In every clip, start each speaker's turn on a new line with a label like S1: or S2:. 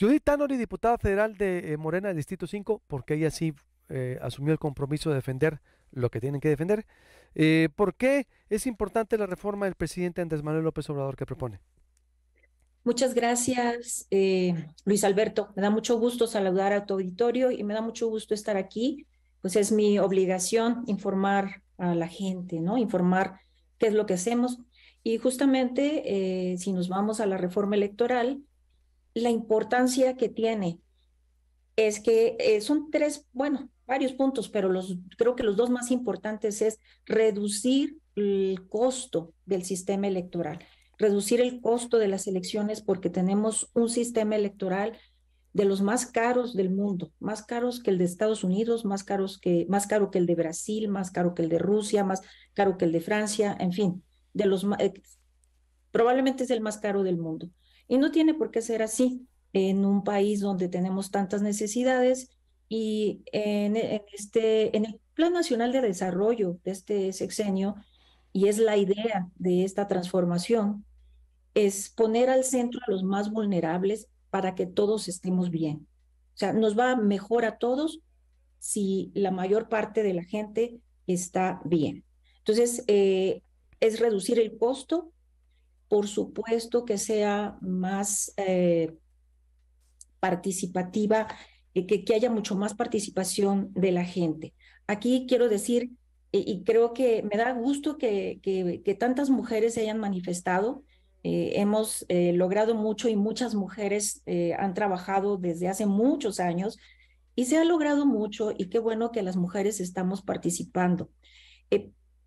S1: Judith Tanori, diputada federal de eh, Morena del Distrito 5, porque ella sí eh, asumió el compromiso de defender lo que tienen que defender. Eh, ¿Por qué es importante la reforma del presidente Andrés Manuel López Obrador que propone?
S2: Muchas gracias, Luis Alberto. Me da mucho gusto saludar a tu auditorio y me da mucho gusto estar aquí. Pues es mi obligación informar a la gente, ¿no? Informar qué es lo que hacemos. Y justamente, si nos vamos a la reforma electoral, la importancia que tiene es que eh, son tres, bueno, varios puntos, pero creo que los dos más importantes es reducir el costo del sistema electoral, reducir el costo de las elecciones porque tenemos un sistema electoral de los más caros del mundo, más caros que el de Estados Unidos, más, caros que, más caro que el de Brasil, más caro que el de Rusia, más caro que el de Francia, en fin, de los eh, probablemente es el más caro del mundo. Y no tiene por qué ser así en un país donde tenemos tantas necesidades y en, este, en el Plan Nacional de Desarrollo de este sexenio, y es la idea de esta transformación, es poner al centro a los más vulnerables para que todos estemos bien. O sea, nos va mejor a todos si la mayor parte de la gente está bien. Entonces, eh, es reducir el costo por supuesto que sea más eh, participativa, eh, que, que, haya mucho más participación de la gente. Aquí quiero decir, eh, y creo que me da gusto que, que, tantas mujeres se hayan manifestado. hemos logrado mucho y muchas mujeres han trabajado desde hace muchos años y se ha logrado mucho y qué bueno que las mujeres estamos participando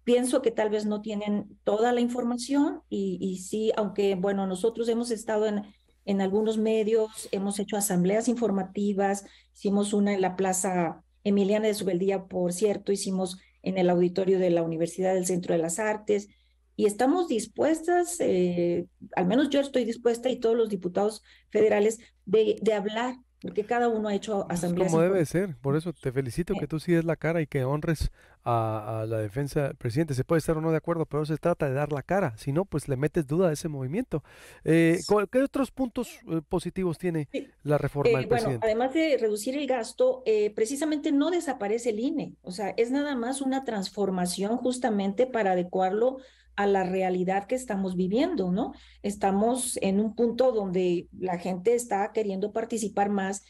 S2: pienso que tal vez no tienen toda la información y, sí, aunque bueno, nosotros hemos estado en, en algunos medios, hemos hecho asambleas informativas, hicimos una en la Plaza Emiliana de Subeldía, por cierto, hicimos en el auditorio de la Universidad del Centro de las Artes, y estamos dispuestas, eh, al menos yo estoy dispuesta y todos los diputados federales, de, de hablar porque cada uno ha hecho pues asambleas. Como debe
S1: ser, por eso te felicito eh. que tú sí des la cara y que honres a, la defensa del presidente. Se puede estar o no de acuerdo, pero se trata de dar la cara, si no, pues le metes duda a ese movimiento. Eh, ¿Qué otros puntos eh, positivos tiene la reforma eh, del presidente?
S2: Además de reducir el gasto, precisamente no desaparece el INE, o sea, es nada más una transformación justamente para adecuarlo a la realidad que estamos viviendo, ¿no? Estamos en un punto donde la gente está queriendo participar más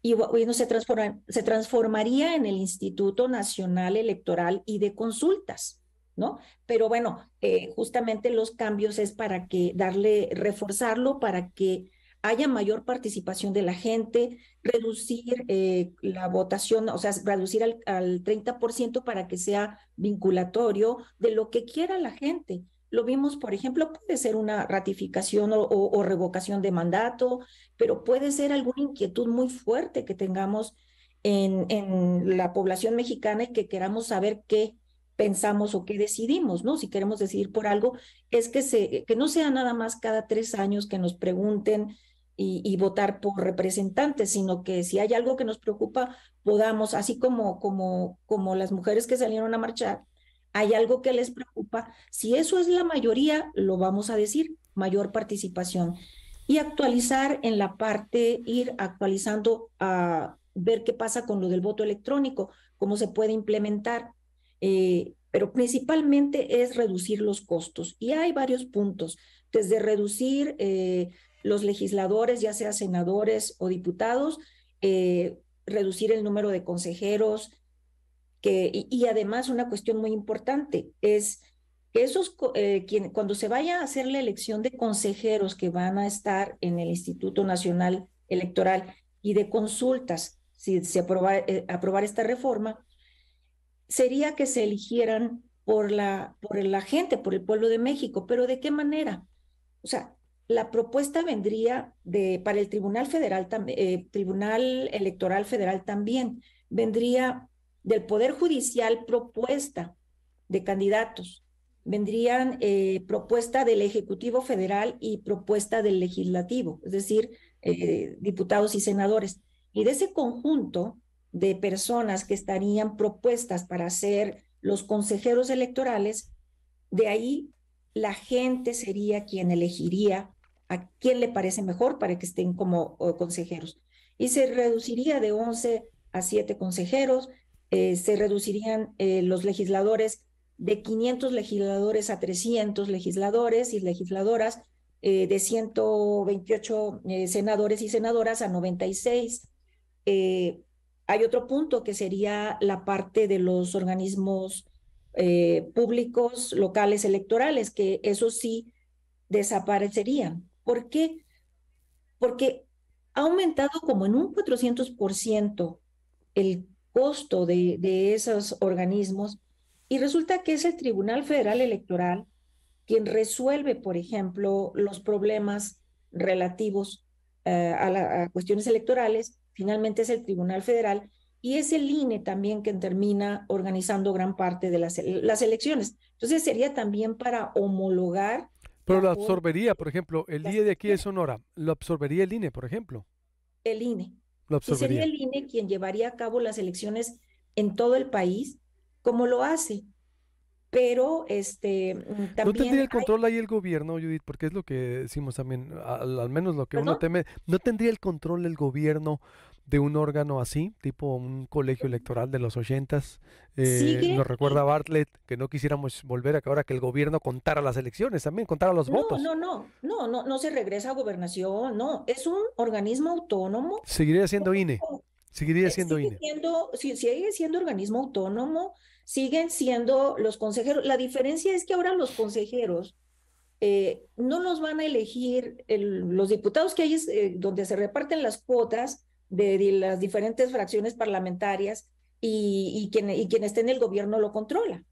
S2: y bueno, se, se transformaría en el Instituto Nacional Electoral y de Consultas, ¿no? Pero bueno, eh, justamente los cambios es para que darle, reforzarlo para que haya mayor participación de la gente, reducir eh, la votación, o sea, reducir al, 30% para que sea vinculatorio de lo que quiera la gente. Lo vimos, por ejemplo, puede ser una ratificación o, revocación de mandato, pero puede ser alguna inquietud muy fuerte que tengamos en, en la población mexicana y que queramos saber qué pensamos o qué decidimos, ¿no? Si queremos decidir por algo, es que, se, que no sea nada más cada tres años que nos pregunten y, votar por representantes, sino que si hay algo que nos preocupa, podamos, así como, como, como las mujeres que salieron a marchar, hay algo que les preocupa, si eso es la mayoría, lo vamos a decir, mayor participación. Y actualizar en la parte, ir actualizando a ver qué pasa con lo del voto electrónico, cómo se puede implementar. Eh, pero principalmente es reducir los costos. Y hay varios puntos, desde reducir eh, los legisladores, ya sea senadores o diputados, eh, reducir el número de consejeros, que, y, además una cuestión muy importante es que esos, eh, cuando se vaya a hacer la elección de consejeros que van a estar en el Instituto Nacional Electoral y de consultas, si se eh, aprobar esta reforma, sería que se eligieran por la, por la gente, por el pueblo de México, pero ¿de qué manera? O sea, la propuesta vendría de, para el Tribunal, Federal, eh, Tribunal Electoral Federal también, vendría del Poder Judicial propuesta de candidatos, vendrían eh, propuesta del Ejecutivo Federal y propuesta del Legislativo, es decir, eh, diputados y senadores. Y de ese conjunto de personas que estarían propuestas para ser los consejeros electorales, de ahí la gente sería quien elegiría a quién le parece mejor para que estén como consejeros. Y se reduciría de 11 a 7 consejeros, eh, se reducirían eh, los legisladores de 500 legisladores a 300 legisladores y legisladoras, eh, de 128 senadores y senadoras a 96. hay otro punto que sería la parte de los organismos públicos locales electorales, que eso sí desaparecerían. ¿Por qué? Porque ha aumentado como en un 400% el costo de, esos organismos y resulta que es el Tribunal Federal Electoral quien resuelve, por ejemplo, los problemas relativos eh, a, cuestiones electorales, finalmente es el Tribunal Federal y es el INE también quien termina organizando gran parte de las, las elecciones. Entonces sería también para
S1: homologar
S2: pero lo absorbería,
S1: por ejemplo, el IE de aquí de Sonora, lo absorbería el INE, por ejemplo. El INE. Lo absorbería. Y sería el
S2: INE quien llevaría a cabo las elecciones en todo el país, ¿cómo lo hace pero este también mm, no tendría el control
S1: ahí el gobierno Judith porque es lo que decimos también al, menos lo que uno teme no tendría el control el gobierno de un órgano así tipo un colegio mm. electoral de los ochentas eh, nos recuerda Bartlett que no quisiéramos volver a que ahora que el gobierno contara las elecciones también contara los votos no
S2: no no no no se regresa a gobernación no es un organismo autónomo
S1: seguiría siendo INE seguiría eh, siendo INE
S2: si sigue siendo organismo autónomo siguen siendo los consejeros. La diferencia es que ahora los consejeros eh, no los van a elegir los diputados que hay es, eh, donde se reparten las cuotas de, las diferentes fracciones parlamentarias y, quien, y esté en el gobierno lo controla.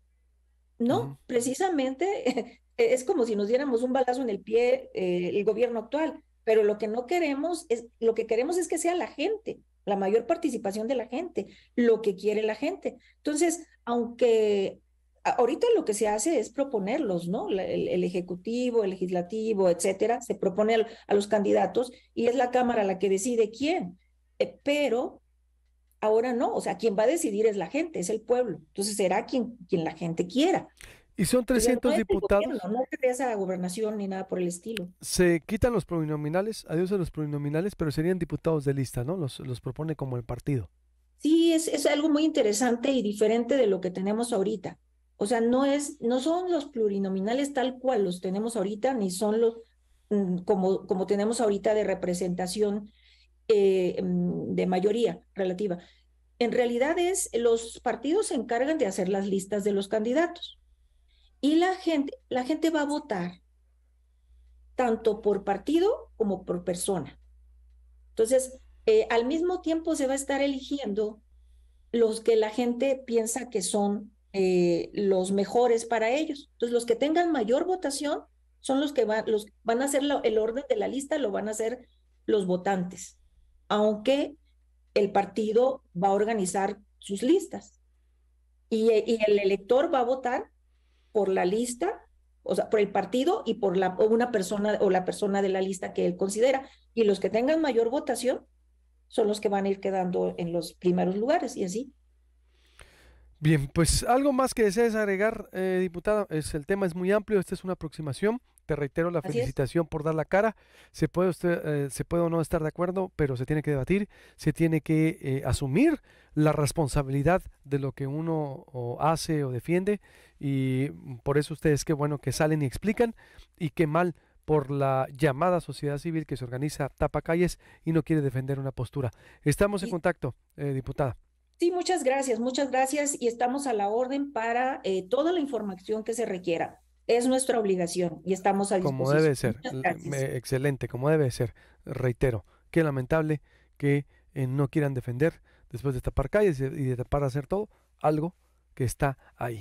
S2: No, precisamente e, es como si nos diéramos un balazo en el pie eh, el gobierno actual, pero lo que no queremos es, lo que queremos es que sea la gente la mayor participación de la gente, lo que quiere la gente. Entonces, aunque ahorita lo que se hace es proponerlos, ¿no? El, ejecutivo, el legislativo, etcétera, se propone a los candidatos y es la Cámara la que decide quién. Eh, pero ahora no, o sea, quien va a decidir es la gente, es el pueblo. Entonces será quien, quien la gente quiera. Y son 300 no diputados. no la esa gobernación ni nada por el estilo.
S1: Se quitan los plurinominales, adiós a los plurinominales, pero serían diputados de lista, ¿no? Los, los propone como el partido.
S2: Sí, es, es algo muy interesante y diferente de lo que tenemos ahorita. O sea, no, es, no son los plurinominales tal cual los tenemos ahorita, ni son los mm, como, como tenemos ahorita de representación eh, mm, de mayoría relativa. En realidad es, los partidos se encargan de hacer las listas de los candidatos. Y la gente, la gente va a votar tanto por partido como por persona. Entonces, eh, al mismo tiempo se va a estar eligiendo los que la gente piensa que son eh, los mejores para ellos. Entonces, los que tengan mayor votación son los que van, los, van a hacer el orden de la lista, lo van a hacer los votantes, aunque el partido va a organizar sus listas y el elector va a votar por la lista, o sea, por el partido y por la, o una persona o la persona de la lista que él considera. Y los que tengan mayor votación son los que van a ir quedando en los primeros lugares y así.
S1: Bien, pues algo más que desees agregar, eh, diputada. Es, el tema es muy amplio, esta es una aproximación. Te reitero la felicitación por dar la cara. Se puede, usted, eh, se puede o no estar de acuerdo, pero se tiene que debatir, se tiene que eh, asumir la responsabilidad de lo que uno hace o defiende. Y por eso ustedes, qué bueno que salen y explican y qué mal por la llamada sociedad civil que se organiza tapa calles y no quiere defender una postura. Estamos en contacto, eh, diputada.
S2: Sí, muchas gracias, muchas gracias y estamos a la orden para toda la información que se requiera. Es nuestra obligación y estamos a disposición. Como debe ser.
S1: Excelente, como debe ser. Reitero, qué lamentable que eh, no quieran defender después de tapar calles y de tapar hacer todo algo que está ahí.